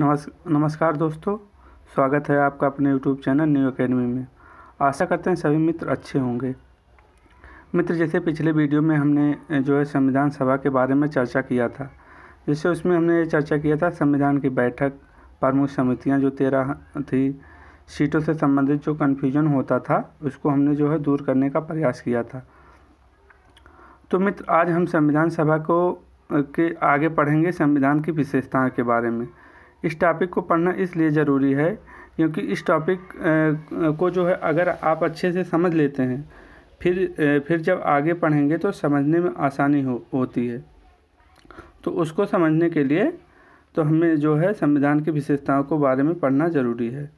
नमस् नमस्कार दोस्तों स्वागत है आपका अपने यूट्यूब चैनल न्यू अकेडमी में आशा करते हैं सभी मित्र अच्छे होंगे मित्र जैसे पिछले वीडियो में हमने जो है संविधान सभा के बारे में चर्चा किया था जैसे उसमें हमने ये चर्चा किया था संविधान की बैठक प्रमुख समितियाँ जो तेरह थी सीटों से संबंधित जो कन्फ्यूजन होता था उसको हमने जो है दूर करने का प्रयास किया था तो मित्र आज हम संविधान सभा को के आगे पढ़ेंगे संविधान की विशेषताओं के बारे में इस टॉपिक को पढ़ना इसलिए ज़रूरी है क्योंकि इस टॉपिक को जो है अगर आप अच्छे से समझ लेते हैं फिर फिर जब आगे पढ़ेंगे तो समझने में आसानी हो होती है तो उसको समझने के लिए तो हमें जो है संविधान की विशेषताओं को बारे में पढ़ना ज़रूरी है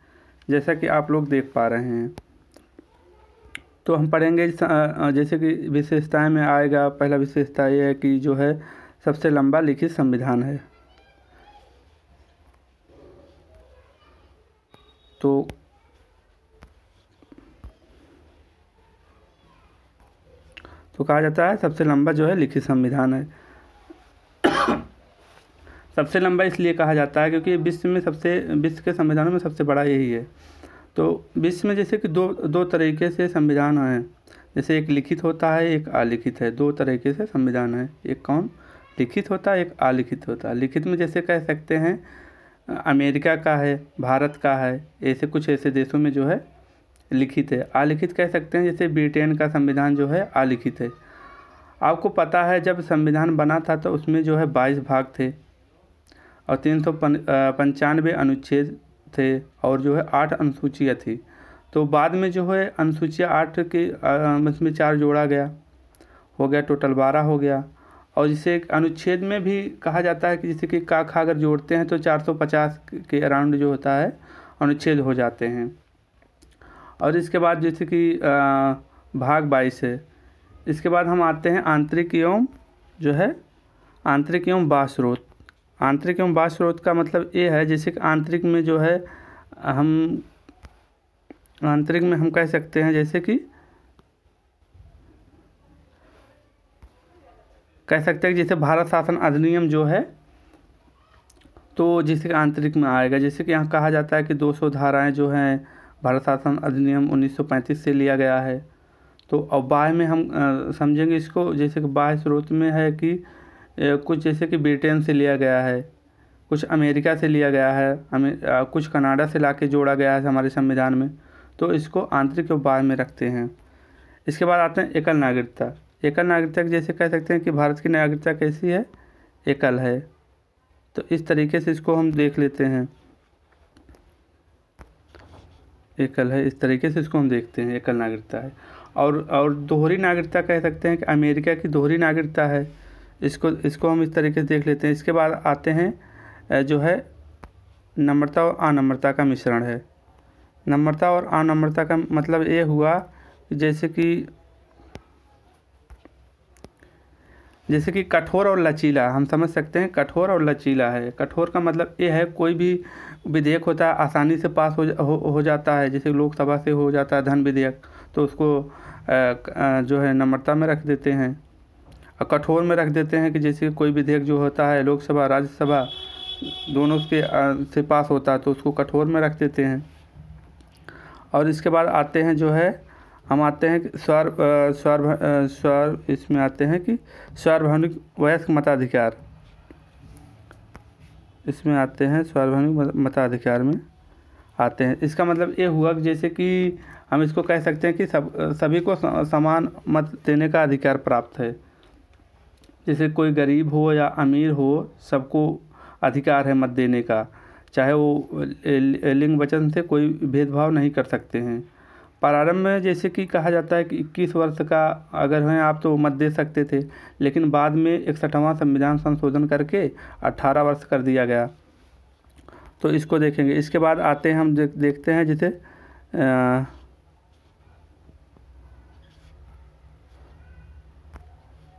जैसा कि आप लोग देख पा रहे हैं तो हम पढ़ेंगे जैसे कि विशेषताएं में आएगा पहला विशेषता ये है कि जो है सबसे लंबा लिखित संविधान है तो तो कहा जाता है सबसे लंबा जो है लिखित संविधान है सबसे लंबा इसलिए कहा जाता है क्योंकि विश्व में सबसे विश्व के संविधानों में सबसे बड़ा यही है तो विश्व में जैसे कि दो दो तरीके से संविधान हैं जैसे एक लिखित होता है एक अलिखित है दो तरीके से संविधान है एक कौन लिखित होता है एक अलिखित होता है लिखित में जैसे कह सकते हैं अमेरिका का है भारत का है ऐसे कुछ ऐसे देशों में जो है लिखित है अलिखित कह सकते हैं जैसे ब्रिटेन का संविधान जो है अलिखित है आपको पता है जब संविधान बना था तो उसमें जो है बाईस भाग थे और तीन सौ पंचानवे अनुच्छेद थे और जो है आठ अनुसूचियाँ थी तो बाद में जो है अनुसूचिया आठ के उसमें चार जोड़ा गया हो गया टोटल बारह हो गया और जिसे एक अनुच्छेद में भी कहा जाता है कि जैसे कि का खा अगर जोड़ते हैं तो 450 के अराउंड जो होता है अनुच्छेद हो जाते हैं और इसके बाद जैसे कि भाग बाईस है इसके बाद हम आते हैं आंतरिक एवं जो है आंतरिक एवं बास्रोत आंतरिक एवं बास्रोत का मतलब ये है जैसे कि आंतरिक में जो है हम आंतरिक में हम कह सकते हैं जैसे कि कह सकते हैं कि जैसे भारत शासन अधिनियम जो है तो जैसे कि आंतरिक में आएगा जैसे कि यहाँ कहा जाता है कि 200 धाराएं जो हैं भारत शासन अधिनियम 1935 से लिया गया है तो अब बाह्य में हम समझेंगे इसको जैसे कि बाह्य स्रोत में है कि कुछ जैसे कि ब्रिटेन से लिया गया है कुछ अमेरिका से लिया गया है कुछ कनाडा से ला जोड़ा गया है हमारे संविधान में तो इसको आंतरिक और बाह्य में रखते हैं इसके बाद आते हैं एकल नागरिकता एकल नागरिकता जैसे कह सकते हैं कि भारत की नागरिकता कैसी है एकल है तो इस तरीके से इसको हम देख लेते हैं एकल है इस तरीके से इसको हम देखते हैं एकल नागरिकता है और और दोहरी नागरिकता कह सकते हैं कि अमेरिका की दोहरी नागरिकता है इसको इसको हम इस तरीके से देख लेते हैं इसके बाद आते हैं जो है नम्रता और अनम्रता का मिश्रण है नम्रता और अनम्रता का मतलब ये हुआ जैसे कि जैसे कि कठोर और लचीला हम समझ सकते हैं कठोर और लचीला है कठोर का मतलब ये है कोई भी विधेयक होता है आसानी से पास हो हो, हो जाता है जैसे लोकसभा से हो जाता है धन विधेयक तो उसको जो है नम्रता में रख देते हैं और कठोर में रख देते हैं कि जैसे कोई विधेयक जो होता है लोकसभा राज्यसभा दोनों के से पास होता है तो उसको कठोर में रख देते हैं और इसके बाद आते हैं जो है हम आते हैं कि स्वर स्वर स्वर इसमें आते हैं कि सार्वभौमिक वयस्क मताधिकार इसमें आते हैं सार्वभौमिक मताधिकार में आते हैं इसका मतलब ये हुआ कि जैसे कि हम इसको कह सकते हैं कि सब सभी को समान मत देने का अधिकार प्राप्त है जैसे कोई गरीब हो या अमीर हो सबको अधिकार है मत देने का चाहे वो लिंग वचन से कोई भेदभाव नहीं कर सकते हैं प्रारंभ में जैसे कि कहा जाता है कि इक्कीस वर्ष का अगर हैं आप तो मत दे सकते थे लेकिन बाद में इकसठवां संविधान संशोधन करके अट्ठारह वर्ष कर दिया गया तो इसको देखेंगे इसके बाद आते हैं हम देख, देखते हैं जिसे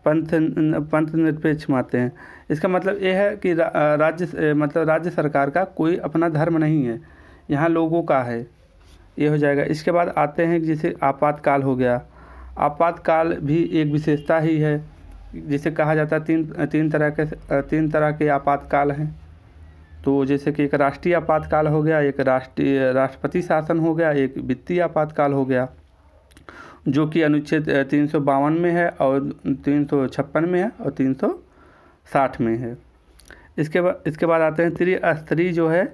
पंथ पंथ निरपेक्ष मानते हैं इसका मतलब यह है कि रा, राज्य मतलब राज्य सरकार का कोई अपना धर्म नहीं है यहाँ लोगों का है ये हो जाएगा इसके बाद आते हैं जैसे आपातकाल हो गया आपातकाल भी एक विशेषता ही है जिसे कहा जाता है तीन तीन तरह के तीन तरह के आपातकाल हैं तो जैसे कि एक राष्ट्रीय आपातकाल हो गया एक राष्ट्रीय राष्ट्रपति शासन हो गया एक वित्तीय आपातकाल हो गया जो कि अनुच्छेद तीन सौ बावन में है और तीन सौ छप्पन में है और तीन सौ साठ में है इसके बाद इसके बाद आते हैं त्रिस्तरीय जो है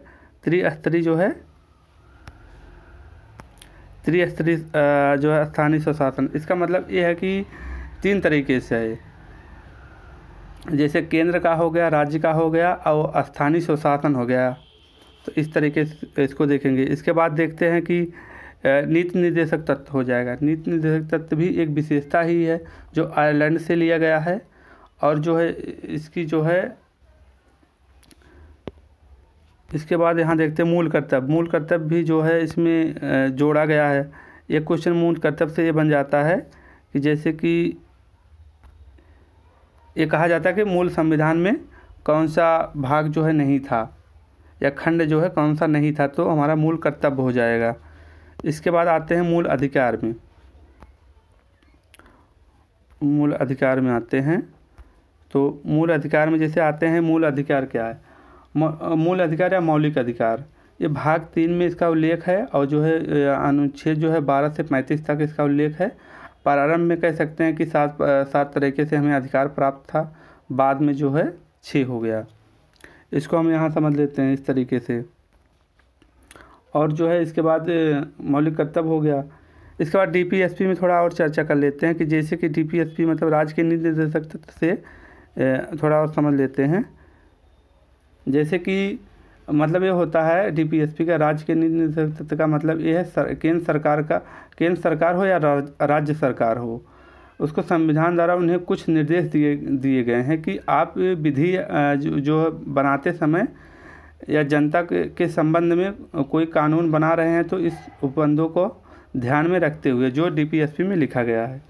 त्रिस्तरीय जो है त्रिस्तरीय जो है स्थानीय स्वशासन इसका मतलब ये है कि तीन तरीके से है जैसे केंद्र का हो गया राज्य का हो गया और स्थानीय स्वशासन हो गया तो इस तरीके से इसको देखेंगे इसके बाद देखते हैं कि नीति निर्देशक तत्व हो जाएगा नीति निर्देशक तत्व भी एक विशेषता ही है जो आयरलैंड से लिया गया है और जो है इसकी जो है इसके बाद यहाँ देखते हैं मूल कर्तव्य मूल कर्तव्य भी जो है इसमें जोड़ा गया है एक क्वेश्चन मूल कर्तव्य से ये बन जाता है कि जैसे कि ये कहा जाता है कि मूल संविधान में कौन सा भाग जो है नहीं था या खंड जो है कौन सा नहीं था तो हमारा मूल कर्तव्य हो जाएगा इसके बाद आते हैं मूल अधिकार में मूल अधिकार में आते हैं तो मूल अधिकार में जैसे आते हैं मूल अधिकार क्या है मूल अधिकार या मौलिक अधिकार ये भाग तीन में इसका उल्लेख है और जो है अनुच्छेद जो है बारह से पैंतीस तक इसका उल्लेख है प्रारंभ में कह सकते हैं कि सात सात तरीके से हमें अधिकार प्राप्त था बाद में जो है छः हो गया इसको हम यहाँ समझ लेते हैं इस तरीके से और जो है इसके बाद मौलिक कर्तव्य हो गया इसके बाद डीपीएसपी में थोड़ा और चर्चा कर लेते हैं कि जैसे कि डीपीएसपी मतलब राज्य के निर्देशक निदेशक से थोड़ा और समझ लेते हैं जैसे कि मतलब ये होता है डीपीएसपी का राज्य के नेतृत्व का मतलब ये है सर, केंद्र सरकार का केंद्र सरकार हो या राज, राज्य सरकार हो उसको संविधान द्वारा उन्हें कुछ निर्देश दिए दिए गए हैं कि आप विधि जो, जो बनाते समय या जनता के, के संबंध में कोई कानून बना रहे हैं तो इस उपबंधों को ध्यान में रखते हुए जो डीपीएसपी में लिखा गया है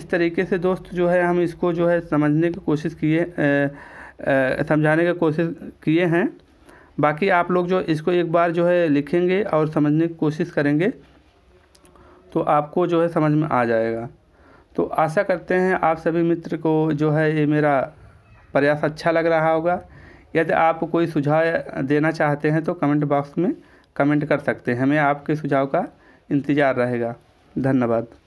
इस तरीके से दोस्त जो है हम इसको जो है समझने की कोशिश किए समझाने का कोशिश किए हैं बाकी आप लोग जो इसको एक बार जो है लिखेंगे और समझने की कोशिश करेंगे तो आपको जो है समझ में आ जाएगा तो आशा करते हैं आप सभी मित्र को जो है ये मेरा प्रयास अच्छा लग रहा होगा यदि आप कोई सुझाव देना चाहते हैं तो कमेंट बॉक्स में कमेंट कर सकते हैं हमें आपके सुझाव का इंतज़ार रहेगा धन्यवाद